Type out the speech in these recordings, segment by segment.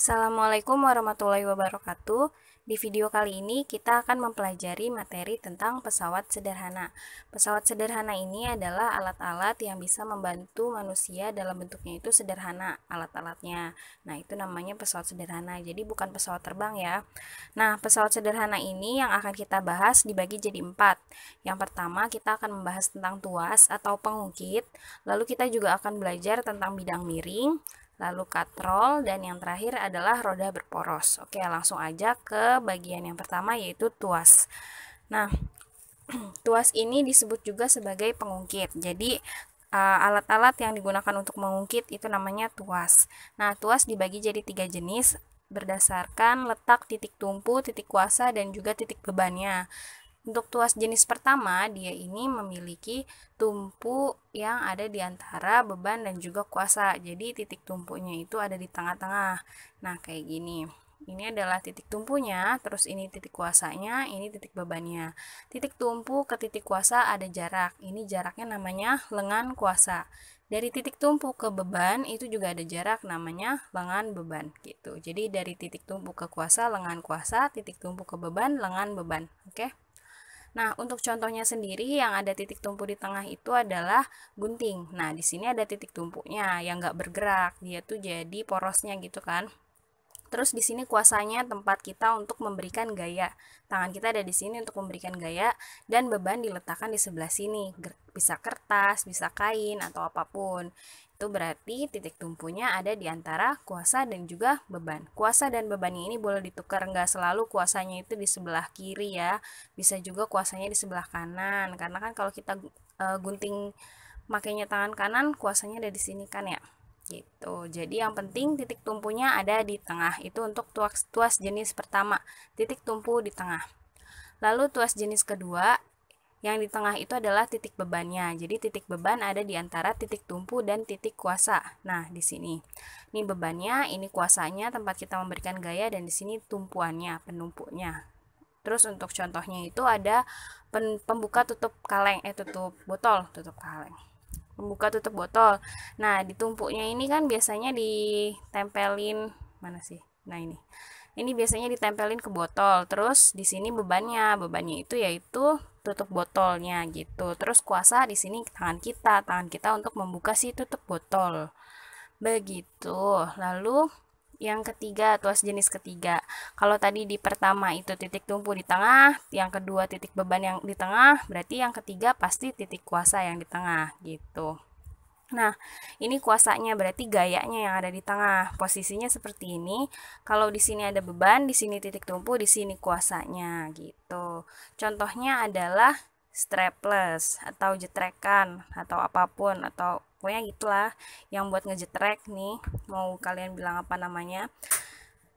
Assalamualaikum warahmatullahi wabarakatuh. Di video kali ini kita akan mempelajari materi tentang pesawat sederhana. Pesawat sederhana ini adalah alat-alat yang bisa membantu manusia dalam bentuknya itu sederhana alat-alatnya. Nah, itu namanya pesawat sederhana. Jadi bukan pesawat terbang ya. Nah, pesawat sederhana ini yang akan kita bahas dibagi jadi empat. Yang pertama kita akan membahas tentang tuas atau pengungkit. Lalu kita juga akan belajar tentang bidang miring, lalu katrol, dan yang terakhir adalah roda berporos. Oke, langsung aja ke bagian yang pertama yaitu tuas. Nah, tuas ini disebut juga sebagai pengungkit. Jadi, eh, alat-alat yang digunakan untuk mengungkit itu namanya tuas. Nah, tuas dibagi jadi tiga jenis berdasarkan letak titik tumpu, titik kuasa, dan juga titik bebannya. Untuk tuas jenis pertama, dia ini memiliki tumpu yang ada di antara beban dan juga kuasa. Jadi titik tumpunya itu ada di tengah-tengah. Nah, kayak gini. Ini adalah titik tumpunya, terus ini titik kuasanya, ini titik bebannya. Titik tumpu ke titik kuasa ada jarak. Ini jaraknya namanya lengan kuasa. Dari titik tumpu ke beban itu juga ada jarak namanya lengan beban gitu. Jadi dari titik tumpu ke kuasa lengan kuasa, titik tumpu ke beban lengan beban. Oke. Okay? Nah, untuk contohnya sendiri yang ada titik tumpu di tengah itu adalah gunting. Nah, di sini ada titik tumpunya yang nggak bergerak, dia tuh jadi porosnya gitu kan. Terus di sini kuasanya tempat kita untuk memberikan gaya. Tangan kita ada di sini untuk memberikan gaya dan beban diletakkan di sebelah sini. Bisa kertas, bisa kain atau apapun itu berarti titik tumpunya ada di antara kuasa dan juga beban. Kuasa dan beban ini boleh ditukar, nggak selalu kuasanya itu di sebelah kiri ya, bisa juga kuasanya di sebelah kanan, karena kan kalau kita e, gunting makainya tangan kanan, kuasanya ada di sini kan ya. Gitu, jadi yang penting titik tumpunya ada di tengah, itu untuk tuas, tuas jenis pertama, titik tumpu di tengah. Lalu tuas jenis kedua yang di tengah itu adalah titik bebannya. Jadi titik beban ada di antara titik tumpu dan titik kuasa. Nah, di sini. Ini bebannya, ini kuasanya, tempat kita memberikan gaya dan di sini tumpuannya, penumpuknya. Terus untuk contohnya itu ada pembuka tutup kaleng, eh tutup botol, tutup kaleng. Pembuka tutup botol. Nah, di tumpuknya ini kan biasanya ditempelin mana sih? Nah, ini. Ini biasanya ditempelin ke botol. Terus di sini bebannya, bebannya itu yaitu tutup botolnya gitu. Terus kuasa di sini tangan kita, tangan kita untuk membuka si tutup botol. Begitu. Lalu yang ketiga tuas jenis ketiga kalau tadi di pertama itu titik tumpu di tengah yang kedua titik beban yang di tengah berarti yang ketiga pasti titik kuasa yang di tengah gitu Nah, ini kuasanya berarti gayanya yang ada di tengah. Posisinya seperti ini. Kalau di sini ada beban, di sini titik tumpu, di sini kuasanya gitu. Contohnya adalah strapless atau jetrekan atau apapun atau pokoknya gitulah yang buat ngejetrek nih. Mau kalian bilang apa namanya?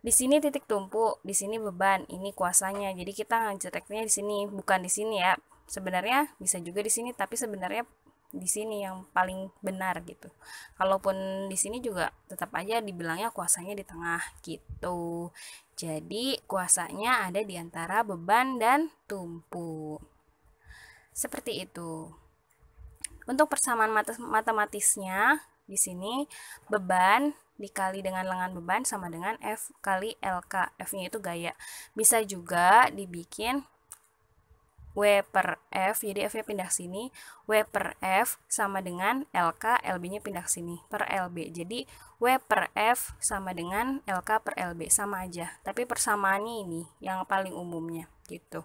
Di sini titik tumpu, di sini beban, ini kuasanya. Jadi kita ngejetreknya di sini, bukan di sini ya. Sebenarnya bisa juga di sini, tapi sebenarnya di sini yang paling benar gitu. Kalaupun di sini juga tetap aja dibilangnya kuasanya di tengah gitu. Jadi kuasanya ada di antara beban dan tumpu. Seperti itu. Untuk persamaan matematisnya di sini beban dikali dengan lengan beban sama dengan F kali LK. F-nya itu gaya. Bisa juga dibikin W per F, jadi F-nya pindah sini, W per F sama dengan LK, LB-nya pindah sini, per LB. Jadi W per F sama dengan LK per LB, sama aja. Tapi persamaannya ini yang paling umumnya, gitu.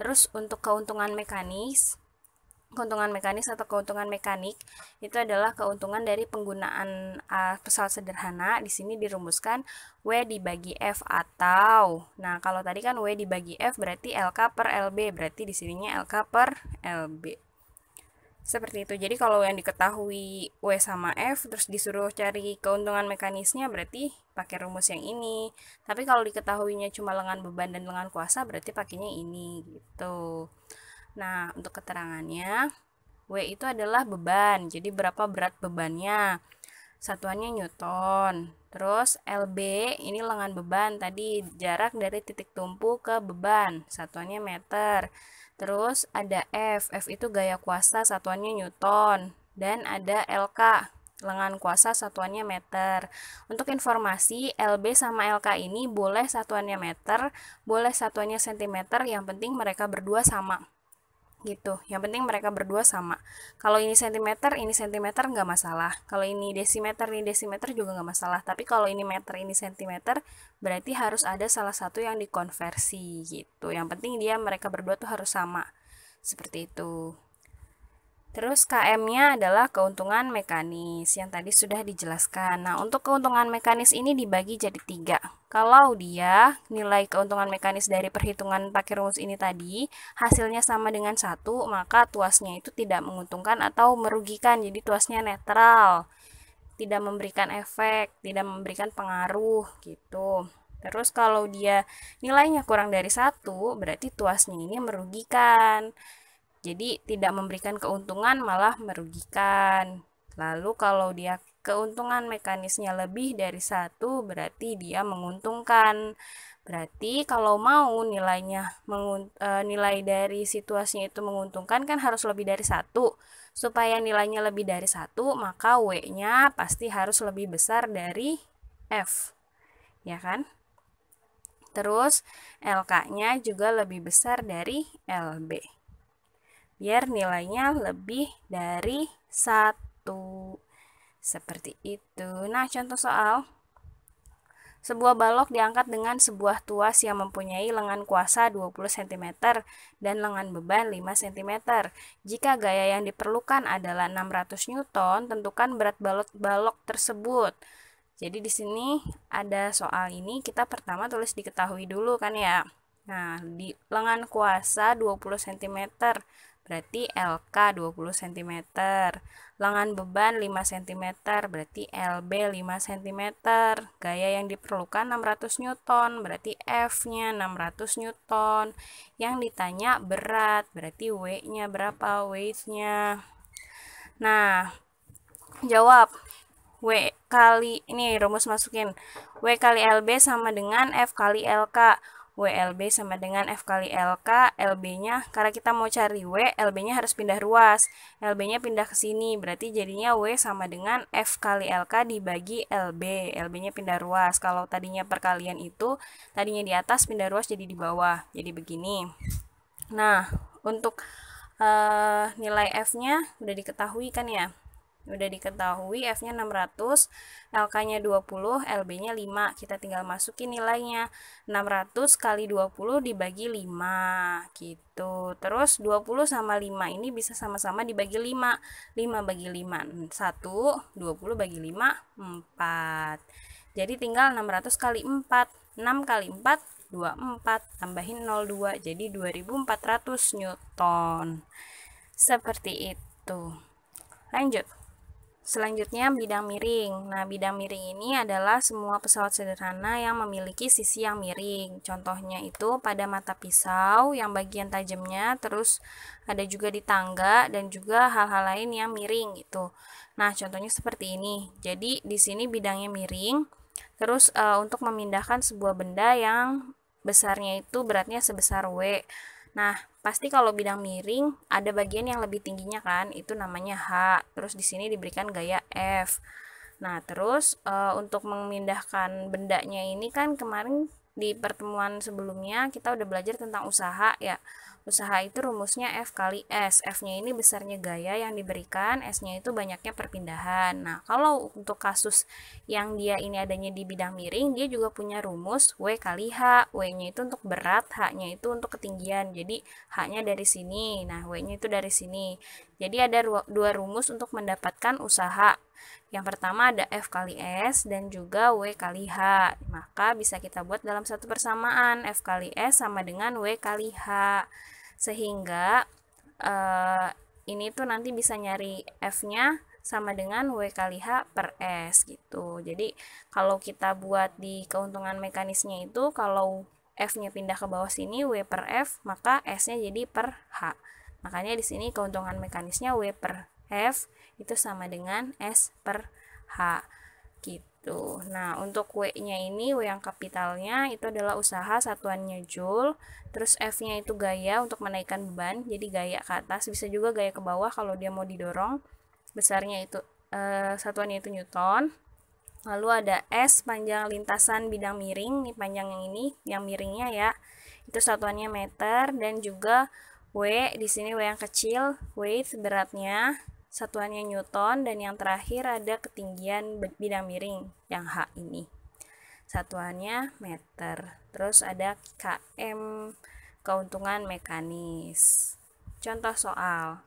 Terus untuk keuntungan mekanis, keuntungan mekanis atau keuntungan mekanik itu adalah keuntungan dari penggunaan uh, pesawat sederhana di sini dirumuskan W dibagi F atau nah kalau tadi kan W dibagi F berarti LK per LB berarti di sininya LK per LB seperti itu jadi kalau yang diketahui W sama F terus disuruh cari keuntungan mekanisnya berarti pakai rumus yang ini tapi kalau diketahuinya cuma lengan beban dan lengan kuasa berarti pakainya ini gitu Nah, untuk keterangannya, W itu adalah beban, jadi berapa berat bebannya. Satuannya Newton. Terus LB ini lengan beban tadi jarak dari titik tumpu ke beban, satuannya meter. Terus ada F, F itu gaya kuasa satuannya Newton dan ada LK, lengan kuasa satuannya meter. Untuk informasi, LB sama LK ini boleh satuannya meter, boleh satuannya sentimeter, yang penting mereka berdua sama gitu. Yang penting mereka berdua sama. Kalau ini sentimeter, ini sentimeter nggak masalah. Kalau ini desimeter, ini desimeter juga nggak masalah. Tapi kalau ini meter, ini sentimeter, berarti harus ada salah satu yang dikonversi gitu. Yang penting dia mereka berdua tuh harus sama. Seperti itu. Terus KM-nya adalah keuntungan mekanis yang tadi sudah dijelaskan. Nah, untuk keuntungan mekanis ini dibagi jadi tiga. Kalau dia nilai keuntungan mekanis dari perhitungan pakai rumus ini tadi hasilnya sama dengan satu, maka tuasnya itu tidak menguntungkan atau merugikan. Jadi tuasnya netral, tidak memberikan efek, tidak memberikan pengaruh gitu. Terus kalau dia nilainya kurang dari satu, berarti tuasnya ini merugikan. Jadi tidak memberikan keuntungan malah merugikan. Lalu kalau dia keuntungan mekanisnya lebih dari satu berarti dia menguntungkan. Berarti kalau mau nilainya e, nilai dari situasinya itu menguntungkan kan harus lebih dari satu. Supaya nilainya lebih dari satu maka W-nya pasti harus lebih besar dari F. Ya kan? Terus LK-nya juga lebih besar dari LB biar nilainya lebih dari satu seperti itu nah contoh soal sebuah balok diangkat dengan sebuah tuas yang mempunyai lengan kuasa 20 cm dan lengan beban 5 cm. Jika gaya yang diperlukan adalah 600 Newton, tentukan berat balok balok tersebut. Jadi di sini ada soal ini kita pertama tulis diketahui dulu kan ya. Nah, di lengan kuasa 20 cm berarti LK 20 cm. Lengan beban 5 cm, berarti LB 5 cm. Gaya yang diperlukan 600 Newton, berarti F-nya 600 Newton. Yang ditanya berat, berarti W-nya berapa weight-nya. Nah, jawab W kali ini rumus masukin W kali LB sama dengan F kali LK WLB sama dengan F kali LK, LB-nya, karena kita mau cari W, LB-nya harus pindah ruas, LB-nya pindah ke sini, berarti jadinya W sama dengan F kali LK dibagi LB, LB-nya pindah ruas, kalau tadinya perkalian itu, tadinya di atas, pindah ruas jadi di bawah, jadi begini. Nah, untuk uh, nilai F-nya udah diketahui kan ya, udah diketahui F-nya 600, LK-nya 20, LB-nya 5. Kita tinggal masukin nilainya. 600 kali 20 dibagi 5 gitu. Terus 20 sama 5 ini bisa sama-sama dibagi 5. 5 bagi 5 1, 20 bagi 5 4. Jadi tinggal 600 kali 4. 6 kali 4 24 tambahin 02 jadi 2400 Newton seperti itu lanjut Selanjutnya bidang miring. Nah, bidang miring ini adalah semua pesawat sederhana yang memiliki sisi yang miring. Contohnya itu pada mata pisau yang bagian tajamnya, terus ada juga di tangga dan juga hal-hal lain yang miring gitu. Nah, contohnya seperti ini. Jadi di sini bidangnya miring. Terus e, untuk memindahkan sebuah benda yang besarnya itu beratnya sebesar W Nah, pasti kalau bidang miring ada bagian yang lebih tingginya kan, itu namanya H. Terus di sini diberikan gaya F. Nah, terus e, untuk memindahkan bendanya ini kan kemarin di pertemuan sebelumnya kita udah belajar tentang usaha ya. Usaha itu rumusnya F kali S. F-nya ini besarnya gaya yang diberikan, S-nya itu banyaknya perpindahan. Nah, kalau untuk kasus yang dia ini adanya di bidang miring, dia juga punya rumus W kali H. W-nya itu untuk berat, H-nya itu untuk ketinggian. Jadi, H-nya dari sini, nah W-nya itu dari sini. Jadi, ada dua rumus untuk mendapatkan usaha yang pertama ada F kali S dan juga W kali H. Maka bisa kita buat dalam satu persamaan. F kali S sama dengan W kali H. Sehingga eh, ini tuh nanti bisa nyari F-nya sama dengan W kali H per S gitu. Jadi kalau kita buat di keuntungan mekanisnya itu kalau F-nya pindah ke bawah sini W per F, maka S-nya jadi per H. Makanya di sini keuntungan mekanisnya W per F itu sama dengan S per H gitu. Nah, untuk W-nya ini, W yang kapitalnya itu adalah usaha satuannya Joule, terus F-nya itu gaya untuk menaikkan beban, jadi gaya ke atas, bisa juga gaya ke bawah kalau dia mau didorong, besarnya itu, eh, satuannya itu Newton, lalu ada S panjang lintasan bidang miring, nih panjang yang ini, yang miringnya ya, itu satuannya meter, dan juga W, di sini W yang kecil, weight beratnya, satuannya Newton, dan yang terakhir ada ketinggian bidang miring yang H ini. Satuannya meter. Terus ada KM keuntungan mekanis. Contoh soal.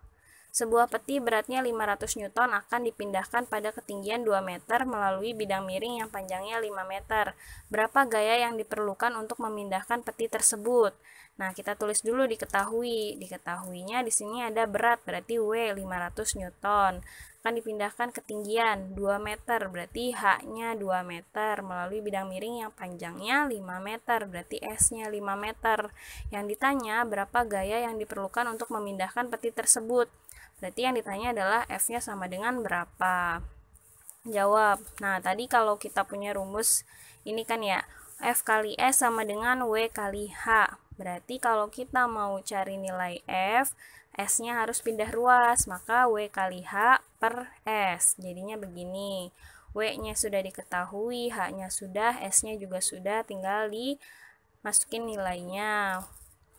Sebuah peti beratnya 500 Newton akan dipindahkan pada ketinggian 2 meter melalui bidang miring yang panjangnya 5 meter. Berapa gaya yang diperlukan untuk memindahkan peti tersebut? Nah, kita tulis dulu diketahui. Diketahuinya di sini ada berat, berarti W 500 Newton. Akan dipindahkan ketinggian 2 meter, berarti H-nya 2 meter. Melalui bidang miring yang panjangnya 5 meter, berarti S-nya 5 meter. Yang ditanya berapa gaya yang diperlukan untuk memindahkan peti tersebut. Berarti yang ditanya adalah F-nya sama dengan berapa. Jawab. Nah, tadi kalau kita punya rumus ini kan ya, F kali S e sama dengan W kali H. Berarti kalau kita mau cari nilai F, S-nya harus pindah ruas, maka W kali H per S. Jadinya begini, W-nya sudah diketahui, H-nya sudah, S-nya juga sudah, tinggal dimasukin nilainya.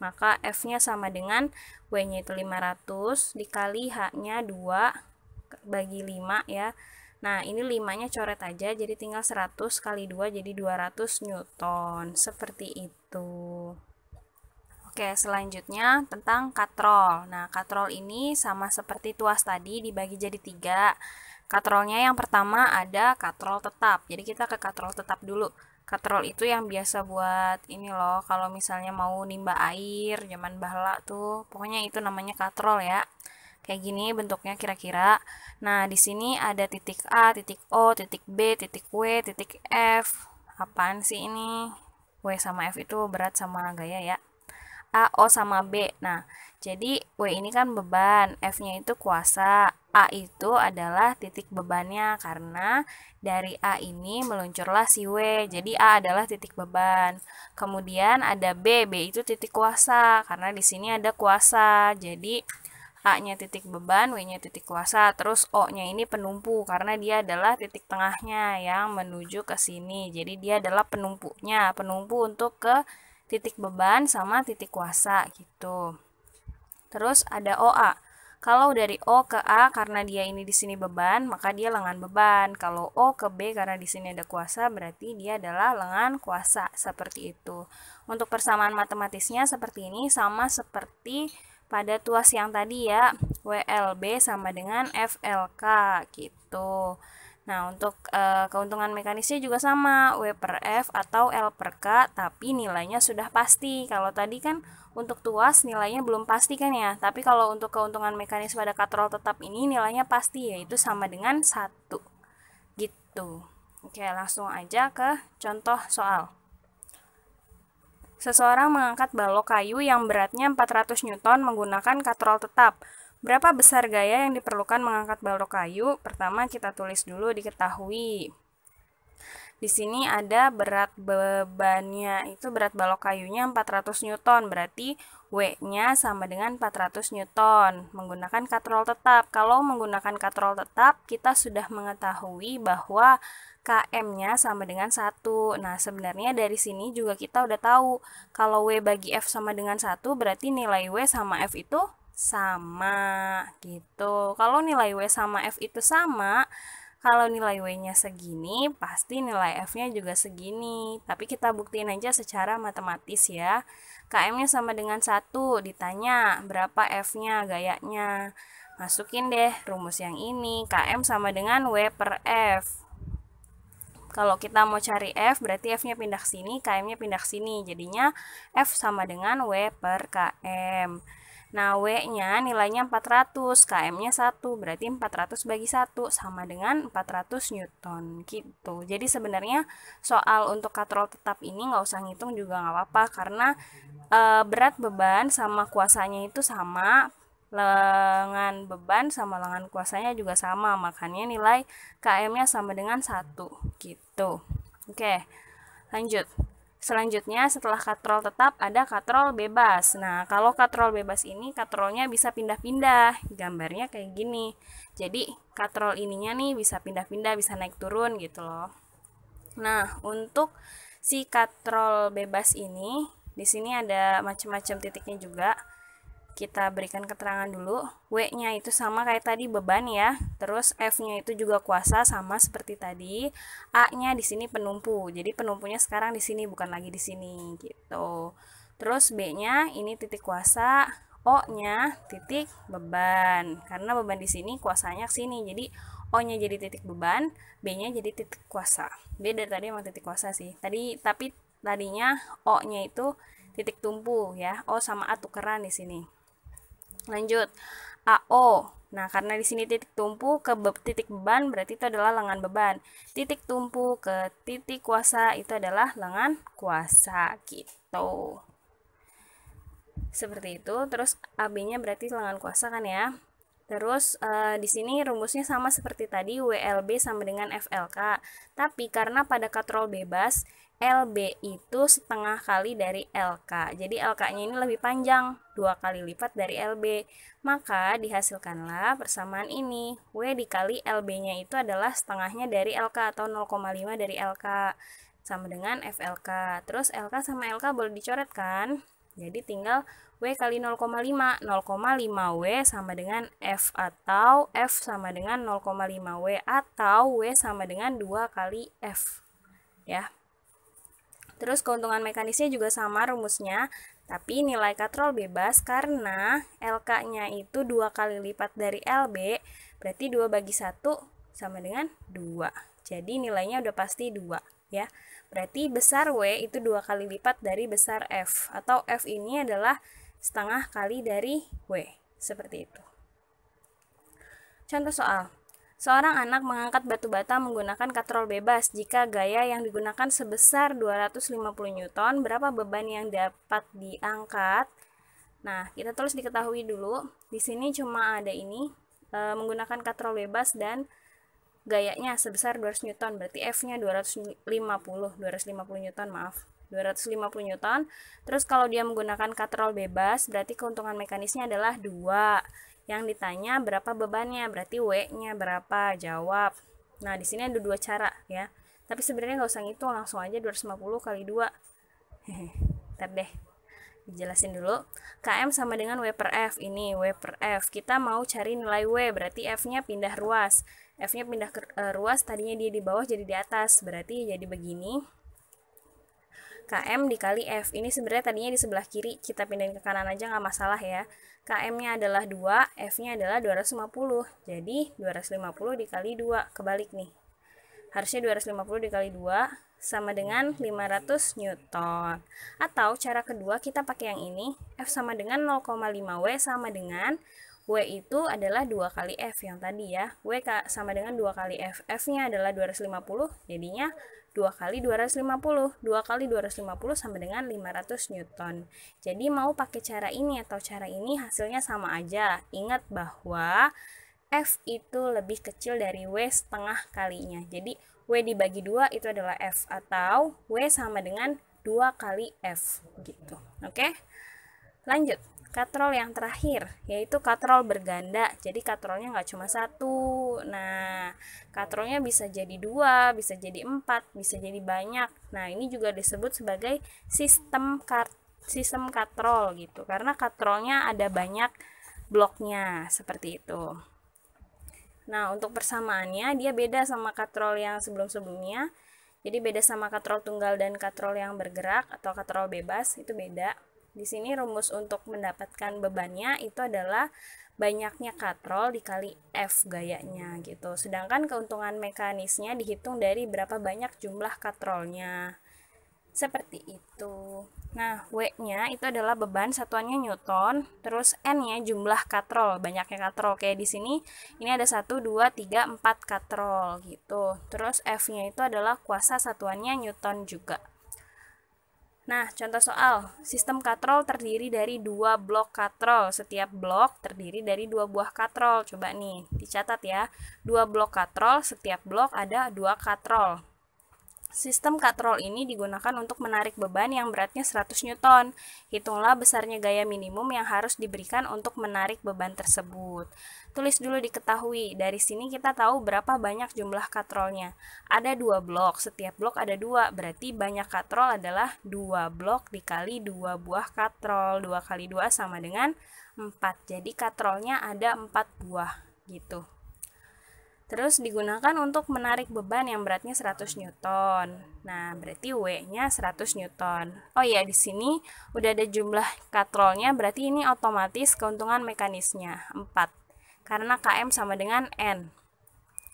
Maka F-nya sama dengan W-nya itu 500, dikali H-nya 2 bagi 5 ya. Nah, ini limanya coret aja, jadi tinggal 100 kali 2 jadi 200 Newton. Seperti itu. Oke, selanjutnya tentang katrol. Nah, katrol ini sama seperti tuas tadi, dibagi jadi tiga. Katrolnya yang pertama ada katrol tetap. Jadi kita ke katrol tetap dulu. Katrol itu yang biasa buat ini loh, kalau misalnya mau nimba air, zaman bahla tuh. Pokoknya itu namanya katrol ya kayak gini bentuknya kira-kira. Nah, di sini ada titik A, titik O, titik B, titik W, titik F. Apaan sih ini? W sama F itu berat sama gaya ya. A, O sama B. Nah, jadi W ini kan beban, F-nya itu kuasa, A itu adalah titik bebannya karena dari A ini meluncurlah si W. Jadi A adalah titik beban. Kemudian ada B, B itu titik kuasa karena di sini ada kuasa. Jadi A-nya titik beban, W-nya titik kuasa, terus O-nya ini penumpu karena dia adalah titik tengahnya yang menuju ke sini. Jadi dia adalah penumpunya, penumpu untuk ke titik beban sama titik kuasa gitu. Terus ada OA. Kalau dari O ke A karena dia ini di sini beban, maka dia lengan beban. Kalau O ke B karena di sini ada kuasa, berarti dia adalah lengan kuasa seperti itu. Untuk persamaan matematisnya seperti ini sama seperti pada tuas yang tadi ya WLB sama dengan FLK gitu Nah untuk e, keuntungan mekanisnya juga sama W per F atau L per K tapi nilainya sudah pasti kalau tadi kan untuk tuas nilainya belum pasti kan ya tapi kalau untuk keuntungan mekanis pada katrol tetap ini nilainya pasti yaitu sama dengan satu gitu Oke langsung aja ke contoh soal Seseorang mengangkat balok kayu yang beratnya 400 Newton menggunakan katrol tetap. Berapa besar gaya yang diperlukan mengangkat balok kayu? Pertama kita tulis dulu diketahui. Di sini ada berat bebannya, itu berat balok kayunya 400 Newton, berarti W-nya sama dengan 400 Newton menggunakan katrol tetap. Kalau menggunakan katrol tetap, kita sudah mengetahui bahwa KM-nya sama dengan 1. Nah, sebenarnya dari sini juga kita udah tahu kalau W bagi F sama dengan 1 berarti nilai W sama F itu sama gitu. Kalau nilai W sama F itu sama, kalau nilai W-nya segini, pasti nilai F-nya juga segini. Tapi kita buktiin aja secara matematis ya. KM-nya sama dengan 1, ditanya berapa F-nya gayanya. Masukin deh rumus yang ini, KM sama dengan W per F. Kalau kita mau cari F, berarti F-nya pindah sini, KM-nya pindah sini. Jadinya F sama dengan W per KM. Nah, W-nya nilainya 400, KM-nya 1, berarti 400 bagi 1 sama dengan 400 Newton gitu. Jadi sebenarnya soal untuk katrol tetap ini nggak usah ngitung juga nggak apa-apa karena e, berat beban sama kuasanya itu sama, lengan beban sama lengan kuasanya juga sama, makanya nilai KM-nya sama dengan 1 gitu. Oke, lanjut. Selanjutnya setelah katrol tetap ada katrol bebas. Nah, kalau katrol bebas ini katrolnya bisa pindah-pindah. Gambarnya kayak gini. Jadi katrol ininya nih bisa pindah-pindah, bisa naik turun gitu loh. Nah, untuk si katrol bebas ini di sini ada macam-macam titiknya juga kita berikan keterangan dulu. W-nya itu sama kayak tadi beban ya. Terus F-nya itu juga kuasa sama seperti tadi. A-nya di sini penumpu. Jadi penumpunya sekarang di sini bukan lagi di sini gitu. Terus B-nya ini titik kuasa, O-nya titik beban. Karena beban di sini kuasanya ke sini. Jadi O-nya jadi titik beban, B-nya jadi titik kuasa. B dari tadi emang titik kuasa sih. Tadi tapi tadinya O-nya itu titik tumpu ya. O sama A tukeran di sini. Lanjut. AO. Nah, karena di sini titik tumpu ke be titik beban berarti itu adalah lengan beban. Titik tumpu ke titik kuasa itu adalah lengan kuasa gitu. Seperti itu. Terus AB-nya berarti lengan kuasa kan ya. Terus uh, di sini rumusnya sama seperti tadi WLB sama dengan FLK. Tapi karena pada katrol bebas LB itu setengah kali dari LK. Jadi LK-nya ini lebih panjang, dua kali lipat dari LB. Maka dihasilkanlah persamaan ini. W dikali LB-nya itu adalah setengahnya dari LK atau 0,5 dari LK sama dengan FLK. Terus LK sama LK boleh dicoretkan. Jadi tinggal W kali 0,5. 0,5W sama dengan F atau F sama dengan 0,5W atau W sama dengan 2 kali F. Ya. Terus keuntungan mekanisnya juga sama rumusnya, tapi nilai katrol bebas karena LK-nya itu 2 kali lipat dari LB, berarti 2 bagi 1 sama dengan 2. Jadi nilainya udah pasti 2 ya. Berarti besar W itu dua kali lipat dari besar F atau F ini adalah setengah kali dari W. Seperti itu. Contoh soal. Seorang anak mengangkat batu bata menggunakan katrol bebas jika gaya yang digunakan sebesar 250 Newton, berapa beban yang dapat diangkat? Nah, kita terus diketahui dulu. Di sini cuma ada ini, e, menggunakan katrol bebas dan gayanya sebesar 200 Newton, berarti F-nya 250, 250 Newton, maaf. 250 Newton. Terus kalau dia menggunakan katrol bebas, berarti keuntungan mekanisnya adalah 2. Yang ditanya berapa bebannya, berarti W-nya berapa, jawab. Nah, di sini ada dua cara ya. Tapi sebenarnya nggak usah ngitung, langsung aja 250 kali 2. Ntar deh, dijelasin dulu. KM sama dengan W per F. Ini W per F. Kita mau cari nilai W, berarti F-nya pindah ruas. F-nya pindah ke uh, ruas, tadinya dia di bawah jadi di atas, berarti jadi begini. KM dikali F, ini sebenarnya tadinya di sebelah kiri, kita pindahin ke kanan aja nggak masalah ya. KM-nya adalah 2, F-nya adalah 250, jadi 250 dikali 2, kebalik nih. Harusnya 250 dikali 2, sama dengan 500 Newton. Atau cara kedua kita pakai yang ini, F sama dengan 0,5W sama dengan W itu adalah dua kali F yang tadi ya. W sama dengan dua kali F. F-nya adalah 250, jadinya dua kali 250. Dua kali 250 sama dengan 500 Newton. Jadi mau pakai cara ini atau cara ini hasilnya sama aja. Ingat bahwa F itu lebih kecil dari W setengah kalinya. Jadi W dibagi dua itu adalah F atau W sama dengan dua kali F gitu. Oke? Lanjut katrol yang terakhir yaitu katrol berganda jadi katrolnya nggak cuma satu nah katrolnya bisa jadi dua bisa jadi empat bisa jadi banyak nah ini juga disebut sebagai sistem kart sistem katrol gitu karena katrolnya ada banyak bloknya seperti itu nah untuk persamaannya dia beda sama katrol yang sebelum-sebelumnya jadi beda sama katrol tunggal dan katrol yang bergerak atau katrol bebas itu beda di sini rumus untuk mendapatkan bebannya itu adalah banyaknya katrol dikali F gayanya gitu. Sedangkan keuntungan mekanisnya dihitung dari berapa banyak jumlah katrolnya. Seperti itu. Nah, W-nya itu adalah beban satuannya Newton, terus N-nya jumlah katrol, banyaknya katrol. Kayak di sini, ini ada 1, 2, 3, 4 katrol gitu. Terus F-nya itu adalah kuasa satuannya Newton juga. Nah, contoh soal. Sistem katrol terdiri dari dua blok katrol. Setiap blok terdiri dari dua buah katrol. Coba nih, dicatat ya. Dua blok katrol, setiap blok ada dua katrol. Sistem katrol ini digunakan untuk menarik beban yang beratnya 100 Newton. Hitunglah besarnya gaya minimum yang harus diberikan untuk menarik beban tersebut. Tulis dulu diketahui, dari sini kita tahu berapa banyak jumlah katrolnya. Ada dua blok, setiap blok ada dua, berarti banyak katrol adalah dua blok dikali dua buah katrol. dua kali dua sama dengan empat. jadi katrolnya ada empat buah gitu. Terus digunakan untuk menarik beban yang beratnya 100 Newton. Nah, berarti W-nya 100 Newton. Oh iya, di sini udah ada jumlah katrolnya, berarti ini otomatis keuntungan mekanisnya 4. Karena KM sama dengan N.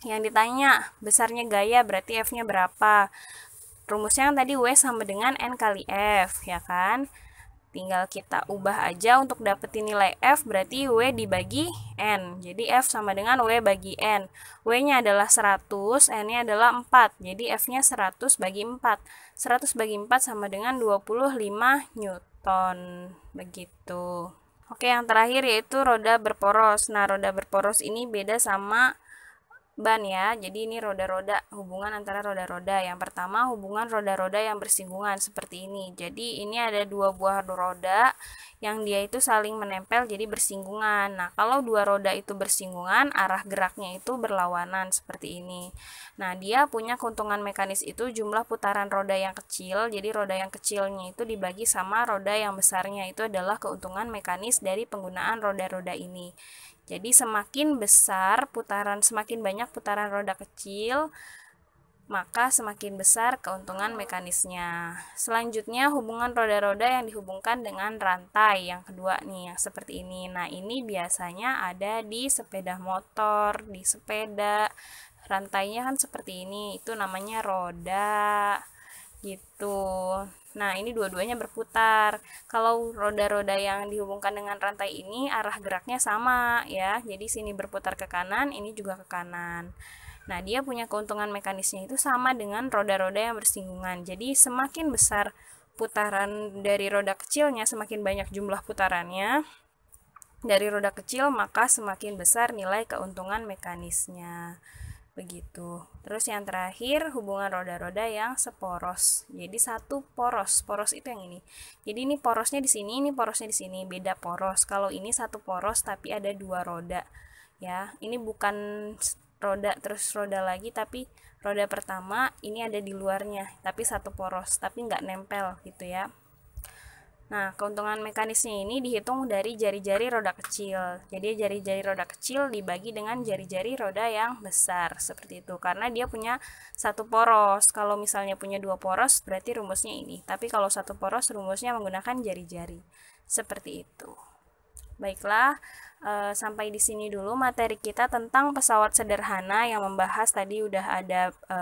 Yang ditanya, besarnya gaya berarti F-nya berapa? Rumusnya yang tadi W sama dengan N kali F, ya kan? Tinggal kita ubah aja untuk dapetin nilai F berarti W dibagi N. Jadi F sama dengan W bagi N. W-nya adalah 100, N-nya adalah 4. Jadi F-nya 100 bagi 4. 100 bagi 4 sama dengan 25 Newton. Begitu. Oke, yang terakhir yaitu roda berporos. Nah, roda berporos ini beda sama ban ya. Jadi ini roda-roda, hubungan antara roda-roda. Yang pertama hubungan roda-roda yang bersinggungan seperti ini. Jadi ini ada dua buah roda yang dia itu saling menempel jadi bersinggungan. Nah, kalau dua roda itu bersinggungan, arah geraknya itu berlawanan seperti ini. Nah, dia punya keuntungan mekanis itu jumlah putaran roda yang kecil. Jadi roda yang kecilnya itu dibagi sama roda yang besarnya itu adalah keuntungan mekanis dari penggunaan roda-roda ini. Jadi semakin besar putaran semakin banyak putaran roda kecil, maka semakin besar keuntungan mekanisnya. Selanjutnya hubungan roda-roda yang dihubungkan dengan rantai yang kedua nih yang seperti ini. Nah, ini biasanya ada di sepeda motor, di sepeda. Rantainya kan seperti ini, itu namanya roda gitu. Nah, ini dua-duanya berputar. Kalau roda-roda yang dihubungkan dengan rantai ini arah geraknya sama ya. Jadi sini berputar ke kanan, ini juga ke kanan. Nah, dia punya keuntungan mekanisnya itu sama dengan roda-roda yang bersinggungan. Jadi semakin besar putaran dari roda kecilnya, semakin banyak jumlah putarannya, dari roda kecil maka semakin besar nilai keuntungan mekanisnya begitu. Terus yang terakhir hubungan roda-roda yang seporos. Jadi satu poros, poros itu yang ini. Jadi ini porosnya di sini, ini porosnya di sini, beda poros. Kalau ini satu poros tapi ada dua roda. Ya, ini bukan roda terus roda lagi tapi roda pertama ini ada di luarnya tapi satu poros tapi nggak nempel gitu ya Nah, keuntungan mekanisnya ini dihitung dari jari-jari roda kecil. Jadi jari-jari roda kecil dibagi dengan jari-jari roda yang besar seperti itu karena dia punya satu poros. Kalau misalnya punya dua poros berarti rumusnya ini. Tapi kalau satu poros rumusnya menggunakan jari-jari. Seperti itu. Baiklah, e, sampai di sini dulu materi kita tentang pesawat sederhana yang membahas tadi udah ada e,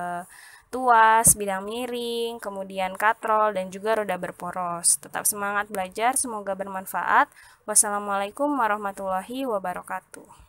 tuas, bidang miring, kemudian katrol, dan juga roda berporos. Tetap semangat belajar, semoga bermanfaat. Wassalamualaikum warahmatullahi wabarakatuh.